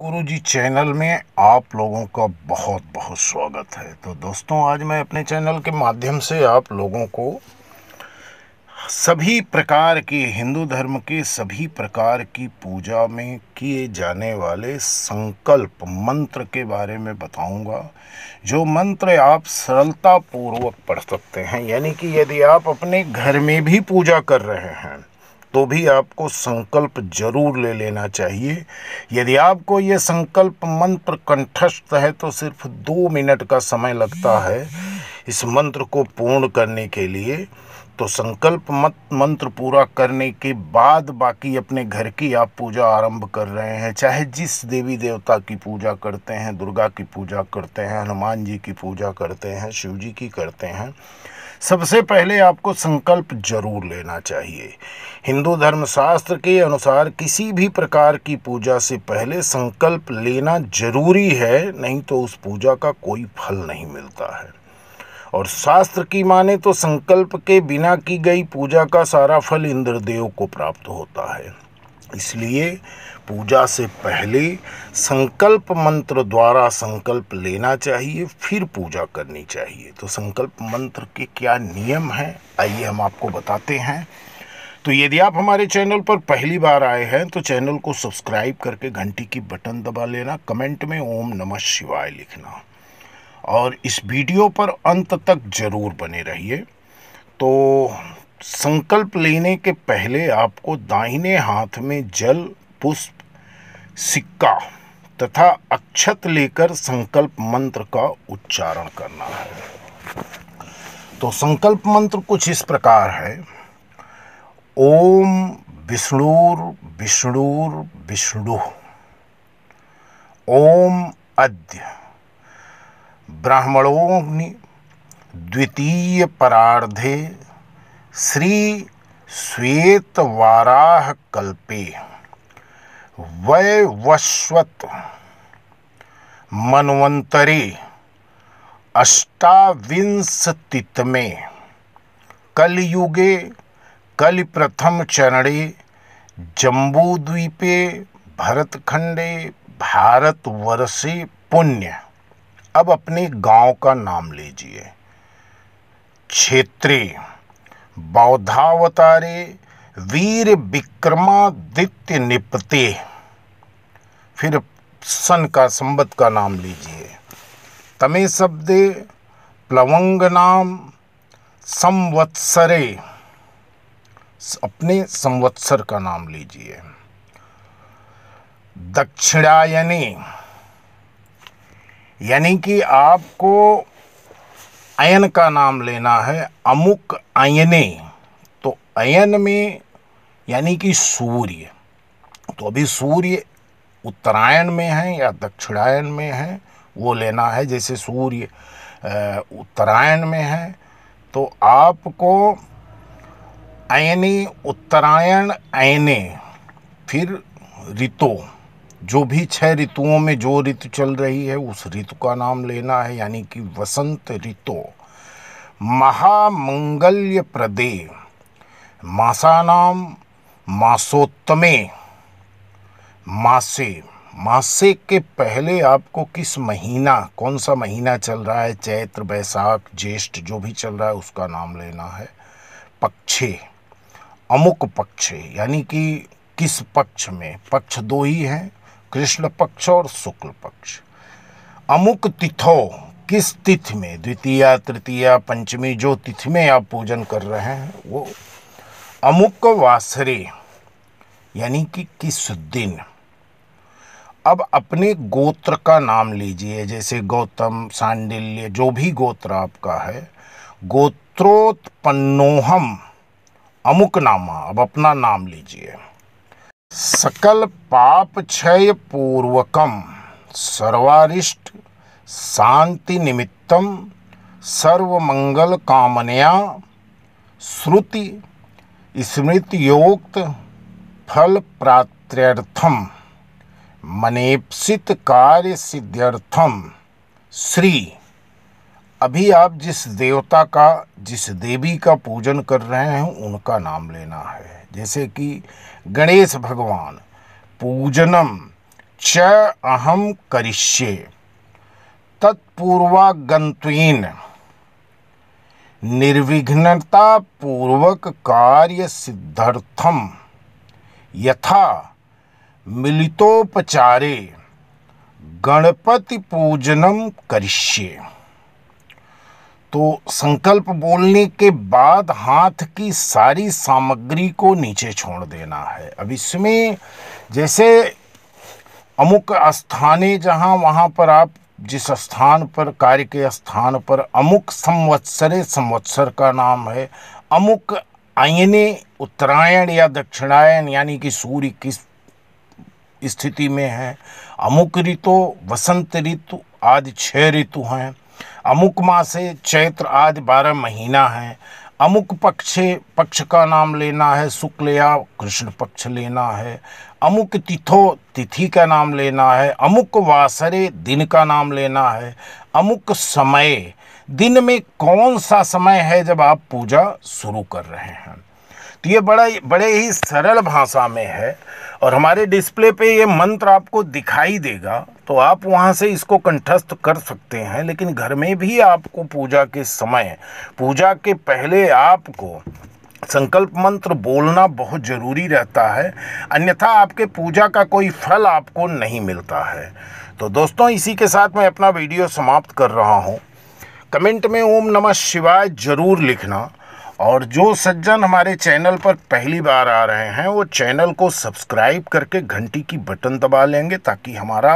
गुरुजी channel में आप लोगों का बहुत बहुत स्वागत है तो दोस्तों आज मैं अपने चैनल के माध्यम से आप लोगों को सभी प्रकार के हिंदू धर्म के सभी प्रकार की पूजा में किए जाने वाले संकल्प मंत्र के बारे में बताऊंगा जो मंत्र आप सरलतापूर्वक पढ़ सकते हैं यानी कि यदि आप अपने घर में भी पूजा कर रहे हैं तो भी आपको संकल्प जरूर ले लेना चाहिए यदि आपको ये संकल्प मंत्र कंठस्थ है तो सिर्फ दो मिनट का समय लगता है इस मंत्र को पूर्ण करने के लिए तो संकल्प मत मंत्र पूरा करने के बाद बाकी अपने घर की आप पूजा आरंभ कर रहे हैं चाहे जिस देवी देवता की पूजा करते हैं दुर्गा की पूजा करते हैं हनुमान जी की पूजा करते हैं शिव जी की करते हैं सबसे पहले आपको संकल्प जरूर लेना चाहिए हिंदू धर्म शास्त्र के अनुसार किसी भी प्रकार की पूजा से पहले संकल्प लेना जरूरी है नहीं तो उस पूजा का कोई फल नहीं मिलता है और शास्त्र की माने तो संकल्प के बिना की गई पूजा का सारा फल इंद्रदेव को प्राप्त होता है इसलिए पूजा से पहले संकल्प मंत्र द्वारा संकल्प लेना चाहिए फिर पूजा करनी चाहिए तो संकल्प मंत्र के क्या नियम हैं आइए हम आपको बताते हैं तो यदि आप हमारे चैनल पर पहली बार आए हैं तो चैनल को सब्सक्राइब करके घंटी की बटन दबा लेना कमेंट में ओम नमः शिवाय लिखना और इस वीडियो पर अंत तक ज़रूर बने रहिए तो संकल्प लेने के पहले आपको दाहिने हाथ में जल पुष्प सिक्का तथा अक्षत लेकर संकल्प मंत्र का उच्चारण करना है तो संकल्प मंत्र कुछ इस प्रकार है ओम विष्णुर विष्णुर विष्णु ओम अद्य ब्राह्मणोग्नि द्वितीय परार्धे श्री श्वेत वाराह कल्पे वैवस्वत मनवंतरे में कलयुगे कल प्रथम चरणे जम्बूद्वीपे भरतखंडे भारतवर्षे पुण्य अब अपने गांव का नाम लीजिए क्षेत्रीय बौद्धावतारे वीर विक्रमादित्य निपते फिर सन का संबत का नाम लीजिए तमे शब्दे प्लवंग नाम संवत्सरे अपने संवत्सर का नाम लीजिए दक्षिणायनी यानी कि आपको अयन का नाम लेना है अमुक अयने तो अयन में यानी कि सूर्य तो अभी सूर्य उत्तरायण में है या दक्षिणायन में है वो लेना है जैसे सूर्य उत्तरायण में है तो आपको अयनी उत्तरायण अयने फिर ऋतु जो भी छह ऋतुओं में जो ऋतु चल रही है उस ऋतु का नाम लेना है यानी कि वसंत ऋतु महामंगल्य प्रदे मासानाम मासोत्तमे मासे मासे के पहले आपको किस महीना कौन सा महीना चल रहा है चैत्र बैसाख ज्येष्ठ जो भी चल रहा है उसका नाम लेना है पक्षे अमुक पक्षे यानी कि किस पक्ष में पक्ष दो ही हैं कृष्ण पक्ष और शुक्ल पक्ष अमुक तिथो किस तिथि में द्वितीया तृतीया पंचमी जो तिथि में आप पूजन कर रहे हैं वो अमुक वासरे यानी कि किस दिन अब अपने गोत्र का नाम लीजिए जैसे गौतम सांडिल्य जो भी गोत्र आपका है गोत्रोत्पन्नोहम अमुक नामा अब अपना नाम लीजिए सकल पाप क्षय पूर्वकम सर्वारिष्ट शांति निमित्तम सर्वमंगल कामनया श्रुति स्मृतियोक्त फल प्राप्त्यर्थम मनेपित कार्य सिद्ध्यर्थम श्री अभी आप जिस देवता का जिस देवी का पूजन कर रहे हैं उनका नाम लेना है जैसे कि गणेश भगवान पूजनम च अहम करिष्ये तत्पूर्वागंतुन निर्विघ्नता पूर्वक कार्य सिद्धार्थम यथा मिलितोपचारे गणपति पूजनम करिष्ये तो संकल्प बोलने के बाद हाथ की सारी सामग्री को नीचे छोड़ देना है अब इसमें जैसे अमुक स्थाने जहाँ वहाँ पर आप जिस स्थान पर कार्य के स्थान पर अमुक संवत्सरे संवत्सर का नाम है अमुक आयने उत्तरायण या दक्षिणायन यानी कि सूर्य किस स्थिति में है अमुक ऋतु वसंत ऋतु आदि छः ऋतु हैं अमुक मासे चैत्र आदि बारह महीना हैं अमुक पक्षे पक्ष का नाम लेना है शुक्ल या कृष्ण पक्ष लेना है अमुक तिथो तिथि का नाम लेना है अमुक वासरे दिन का नाम लेना है अमुक समय दिन में कौन सा समय है जब आप पूजा शुरू कर रहे हैं तो ये बड़ा बड़े ही सरल भाषा में है और हमारे डिस्प्ले पे ये मंत्र आपको दिखाई देगा तो आप वहाँ से इसको कंठस्थ कर सकते हैं लेकिन घर में भी आपको पूजा के समय पूजा के पहले आपको संकल्प मंत्र बोलना बहुत ज़रूरी रहता है अन्यथा आपके पूजा का कोई फल आपको नहीं मिलता है तो दोस्तों इसी के साथ मैं अपना वीडियो समाप्त कर रहा हूँ कमेंट में ओम नमः शिवाय ज़रूर लिखना और जो सज्जन हमारे चैनल पर पहली बार आ रहे हैं वो चैनल को सब्सक्राइब करके घंटी की बटन दबा लेंगे ताकि हमारा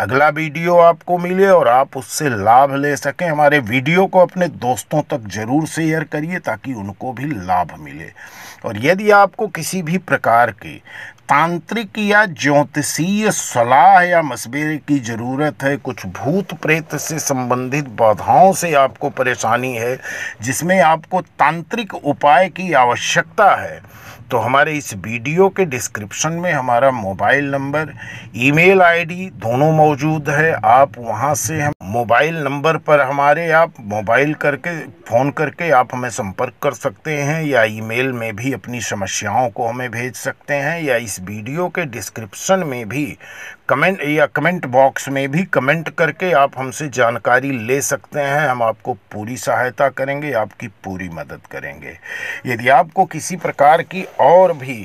अगला वीडियो आपको मिले और आप उससे लाभ ले सकें हमारे वीडियो को अपने दोस्तों तक ज़रूर शेयर करिए ताकि उनको भी लाभ मिले और यदि आपको किसी भी प्रकार की तांत्रिक या ज्योतिषीय सलाह या मशवरे की ज़रूरत है कुछ भूत प्रेत से संबंधित बाधाओं से आपको परेशानी है जिसमें आपको तांत्रिक उपाय की आवश्यकता है तो हमारे इस वीडियो के डिस्क्रिप्शन में हमारा मोबाइल नंबर ईमेल आईडी दोनों मौजूद है आप वहाँ से हम मोबाइल नंबर पर हमारे आप मोबाइल करके फ़ोन करके आप हमें संपर्क कर सकते हैं या ईमेल में भी अपनी समस्याओं को हमें भेज सकते हैं या इस वीडियो के डिस्क्रिप्शन में भी कमेंट या कमेंट बॉक्स में भी कमेंट करके आप हमसे जानकारी ले सकते हैं हम आपको पूरी सहायता करेंगे आपकी पूरी मदद करेंगे यदि आपको किसी प्रकार की और भी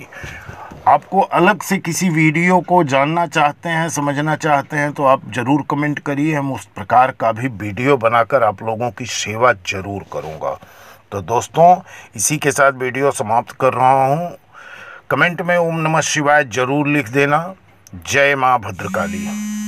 आपको अलग से किसी वीडियो को जानना चाहते हैं समझना चाहते हैं तो आप ज़रूर कमेंट करिए हम उस प्रकार का भी वीडियो बनाकर आप लोगों की सेवा ज़रूर करूँगा तो दोस्तों इसी के साथ वीडियो समाप्त कर रहा हूँ कमेंट में ओम नमः शिवाय ज़रूर लिख देना जय माँ भद्रकाली